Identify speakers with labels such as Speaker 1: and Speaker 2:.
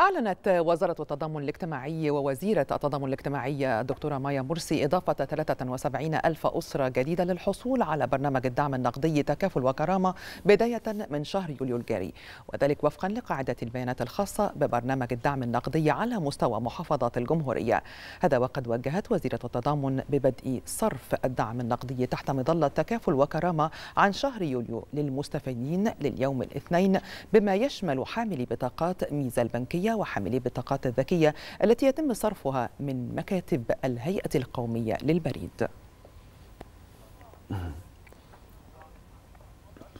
Speaker 1: أعلنت وزارة التضامن الاجتماعي ووزيرة التضامن الاجتماعي الدكتورة مايا مرسي إضافة 73 ألف أسرة جديدة للحصول على برنامج الدعم النقدي تكافل وكرامة بداية من شهر يوليو الجاري وذلك وفقا لقاعدة البيانات الخاصة ببرنامج الدعم النقدي على مستوى محافظات الجمهورية هذا وقد وجهت وزيرة التضامن ببدء صرف الدعم النقدي تحت مظلة تكافل وكرامة عن شهر يوليو للمستفيدين لليوم الاثنين بما يشمل حاملي بطاقات ميزة البنكية الذكية وحاملي البطاقات الذكية التي يتم صرفها من مكاتب الهيئة القومية للبريد